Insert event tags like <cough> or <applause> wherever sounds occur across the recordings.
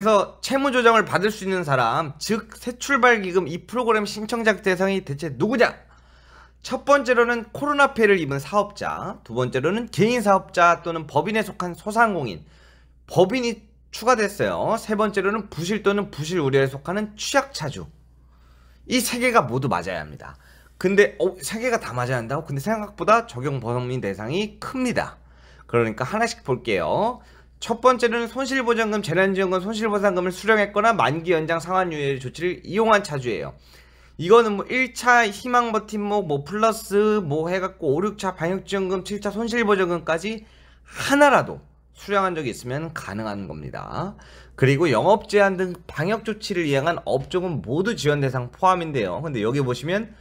그래서 채무 조정을 받을 수 있는 사람, 즉 새출발기금 이 프로그램 신청자 대상이 대체 누구냐? 첫 번째로는 코로나 폐를 입은 사업자, 두 번째로는 개인 사업자 또는 법인에 속한 소상공인, 법인이 추가됐어요. 세 번째로는 부실 또는 부실 우려에 속하는 취약차주. 이 세 개가 모두 맞아야 합니다. 근데 어, 세 개가 다 맞아야 한다고? 근데 생각보다 적용 범위 대상이 큽니다. 그러니까 하나씩 볼게요. 첫번째는 손실보장금, 재난지원금, 손실보상금을 수령했거나 만기 연장 상환유예 조치를 이용한 차주예요. 이거는 뭐 1차 희망버팀목, 뭐, 뭐 플러스 뭐 해갖고 5, 6차 방역지원금, 7차 손실보장금까지 하나라도 수령한 적이 있으면 가능한 겁니다. 그리고 영업 제한 등 방역 조치를 이행한 업종은 모두 지원 대상 포함인데요. 근데 여기 보시면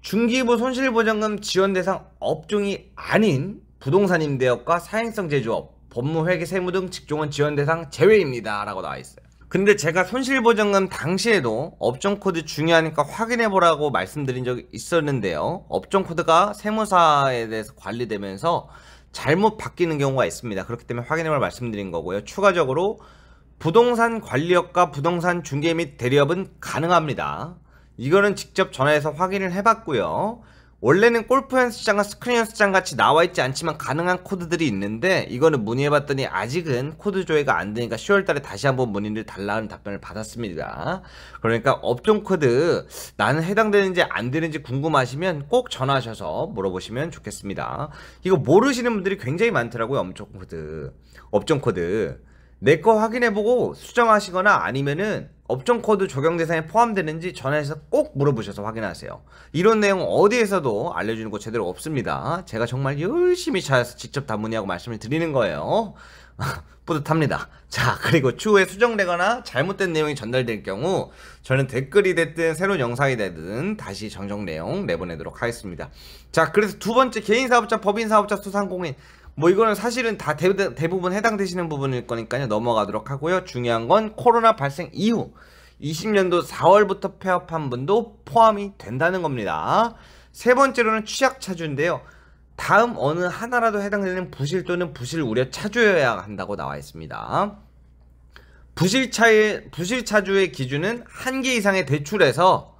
중기부 손실보장금 지원 대상 업종이 아닌 부동산 임대업과 사행성 제조업 법무, 회계, 세무 등 직종은 지원 대상 제외입니다. 라고 나와 있어요. 근데 제가 손실보증금 당시에도 업종코드 중요하니까 확인해보라고 말씀드린 적이 있었는데요. 업종코드가 세무사에 대해서 관리되면서 잘못 바뀌는 경우가 있습니다. 그렇기 때문에 확인해 보라고 말씀드린 거고요. 추가적으로 부동산 관리업과 부동산 중개 및 대리업은 가능합니다. 이거는 직접 전화해서 확인을 해봤고요. 원래는 골프 연습장과 스크린 연습장 같이 나와있지 않지만 가능한 코드들이 있는데 이거는 문의해봤더니 아직은 코드 조회가 안되니까 10월달에 다시 한번 문의를 달라는 답변을 받았습니다 그러니까 업종 코드 나는 해당되는지 안되는지 궁금하시면 꼭 전화하셔서 물어보시면 좋겠습니다 이거 모르시는 분들이 굉장히 많더라고요 업종 코드 업종 코드 내 거 확인해보고 수정하시거나 아니면은 업종 코드 적용 대상에 포함되는지 전화해서 꼭 물어보셔서 확인하세요. 이런 내용 어디에서도 알려주는 곳 제대로 없습니다. 제가 정말 열심히 찾아서 직접 다문의하고 말씀을 드리는 거예요. <laughs> 뿌듯합니다. 자, 그리고 추후에 수정되거나 잘못된 내용이 전달될 경우 저는 댓글이 됐든 새로운 영상이 되든 다시 정정 내용 내보내도록 하겠습니다. 자, 그래서 두 번째 개인 사업자, 법인 사업자, 수상공인 뭐 이거는 사실은 다 대, 부분 해당되시는 부분일 거니까요. 넘어가도록 하고요. 중요한 건 코로나 발생 이후 20년도 4월부터 폐업한 분도 포함이 된다는 겁니다. 세 번째로는 취약 차주인데요. 다음 어느 하나라도 해당되는 부실 또는 부실 우려 차주여야 한다고 나와 있습니다. 부실차의, 부실차주의 기준은 한 개 이상의 대출에서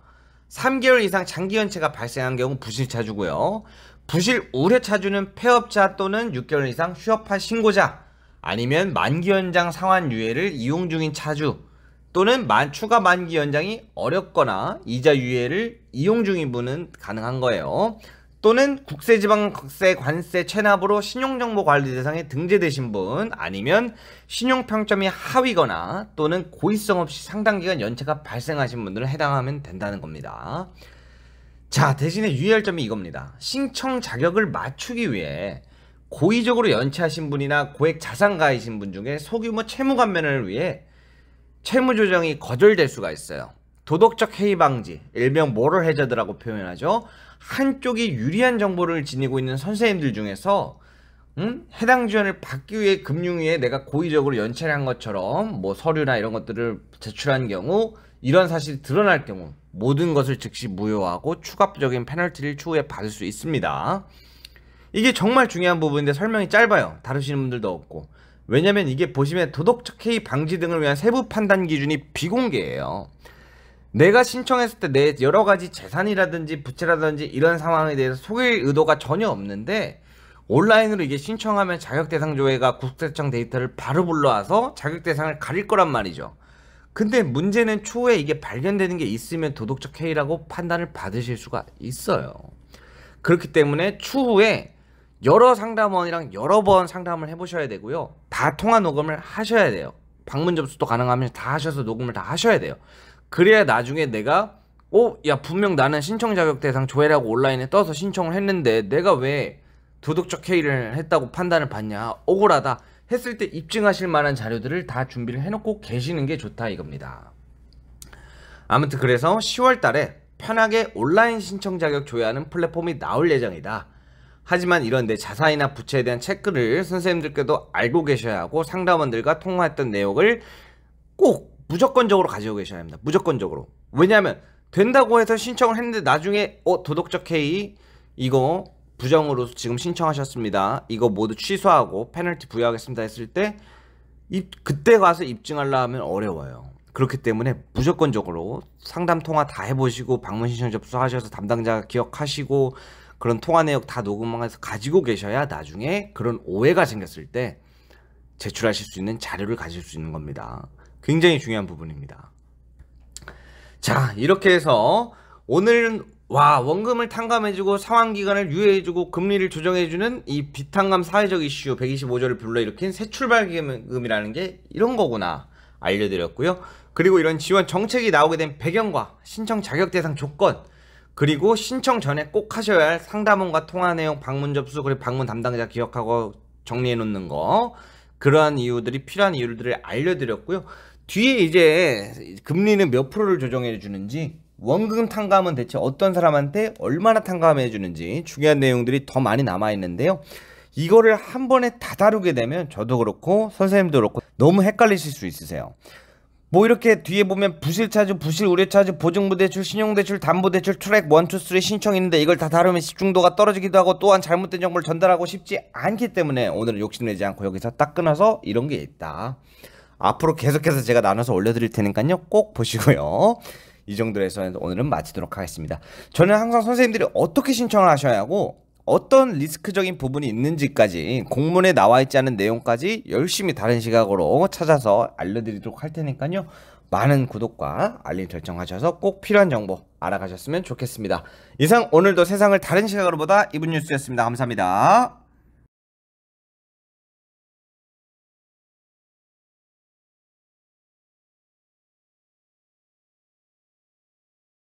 3개월 이상 장기 연체가 발생한 경우 부실차주고요. 부실 우려 차주는 폐업자 또는 6개월 이상 휴업한 신고자 아니면 만기 연장 상환 유예를 이용 중인 차주 또는 만 추가 만기 연장이 어렵거나 이자 유예를 이용 중인 분은 가능한 거예요. 또는 국세지방세 관세 체납으로 신용정보관리 대상에 등재되신 분 아니면 신용평점이 하위거나 또는 고의성 없이 상당 기간 연체가 발생하신 분들은 해당하면 된다는 겁니다. 자 대신에 유의할 점이 이겁니다. 신청 자격을 맞추기 위해 고의적으로 연체하신 분이나 고액 자산가이신 분 중에 소규모 채무 감면을 위해 채무 조정이 거절될 수가 있어요. 도덕적 해이 방지, 일명 모럴 해저드라고 표현하죠. 한쪽이 유리한 정보를 지니고 있는 선생님들 중에서 음? 해당 지원을 받기 위해 금융위에 내가 고의적으로 연체를 한 것처럼 뭐 서류나 이런 것들을 제출한 경우 이런 사실이 드러날 경우 모든 것을 즉시 무효하고 추가적인 페널티를 추후에 받을 수 있습니다. 이게 정말 중요한 부분인데 설명이 짧아요. 다루시는 분들도 없고. 왜냐면 이게 보시면 도덕적 해이 방지 등을 위한 세부 판단 기준이 비공개예요. 내가 신청했을 때 내 여러 가지 재산이라든지 부채라든지 이런 상황에 대해서 속일 의도가 전혀 없는데 온라인으로 이게 신청하면 자격대상 조회가 국세청 데이터를 바로 불러와서 자격대상을 가릴 거란 말이죠. 근데 문제는 추후에 이게 발견되는 게 있으면 도덕적 해이라고 판단을 받으실 수가 있어요. 그렇기 때문에 추후에 여러 상담원이랑 여러 번 상담을 해보셔야 되고요. 다 통화 녹음을 하셔야 돼요. 방문 접수도 가능하면 다 하셔서 녹음을 다 하셔야 돼요. 그래야 나중에 내가 어, 야 분명 나는 신청 자격 대상 조회라고 온라인에 떠서 신청을 했는데 내가 왜 도덕적 해이를 했다고 판단을 받냐 억울하다 했을 때 입증하실 만한 자료들을 다 준비를 해놓고 계시는 게 좋다 이겁니다. 아무튼 그래서 10월 달에 편하게 온라인 신청 자격 조회하는 플랫폼이 나올 예정이다. 하지만 이런내 자사이나 부채에 대한 체크를 선생님들께도 알고 계셔야 하고 상담원들과 통화했던 내용을 꼭 무조건적으로 가지고 계셔야 합니다. 무조건적으로. 왜냐하면 된다고 해서 신청을 했는데 나중에 어 도덕적 해이 이거 부정으로 지금 신청하셨습니다. 이거 모두 취소하고 페널티 부여하겠습니다 했을 때 그때 가서 입증하려 하면 어려워요. 그렇기 때문에 무조건적으로 상담 통화 다 해보시고 방문 신청 접수하셔서 담당자 기억하시고 그런 통화 내역 다 녹음해서 가지고 계셔야 나중에 그런 오해가 생겼을 때 제출하실 수 있는 자료를 가질 수 있는 겁니다. 굉장히 중요한 부분입니다. 자 이렇게 해서 오늘은 와 원금을 탕감해주고 상환기간을 유예해주고 금리를 조정해주는 이 비탕감 사회적 이슈 125조를 불러일으킨 새 출발기금이라는 게 이런 거구나 알려드렸고요 그리고 이런 지원 정책이 나오게 된 배경과 신청 자격 대상 조건 그리고 신청 전에 꼭 하셔야 할 상담원과 통화 내용 방문 접수 그리고 방문 담당자 기억하고 정리해 놓는 거 그러한 이유들이 필요한 이유들을 알려드렸고요 뒤에 이제 금리는 몇 프로를 조정해 주는지 원금 탕감은 대체 어떤 사람한테 얼마나 탕감해 주는지 중요한 내용들이 더 많이 남아 있는데요. 이거를 한 번에 다 다루게 되면 저도 그렇고 선생님도 그렇고 너무 헷갈리실 수 있으세요. 뭐 이렇게 뒤에 보면 부실 차주, 부실 우려 차주, 보증부 대출, 신용 대출, 담보 대출, 트랙 1, 2, 3 신청 있는데 이걸 다 다루면 집중도가 떨어지기도 하고 또한 잘못된 정보를 전달하고 싶지 않기 때문에 오늘은 욕심내지 않고 여기서 딱 끊어서 이런 게 있다. 앞으로 계속해서 제가 나눠서 올려드릴 테니까요. 꼭 보시고요. 이 정도로 해서 오늘은 마치도록 하겠습니다. 저는 항상 선생님들이 어떻게 신청을 하셔야 하고 어떤 리스크적인 부분이 있는지까지 공문에 나와 있지 않은 내용까지 열심히 다른 시각으로 찾아서 알려드리도록 할 테니까요. 많은 구독과 알림 설정하셔서 꼭 필요한 정보 알아가셨으면 좋겠습니다. 이상 오늘도 세상을 다른 시각으로 보다 이분 뉴스였습니다. 감사합니다.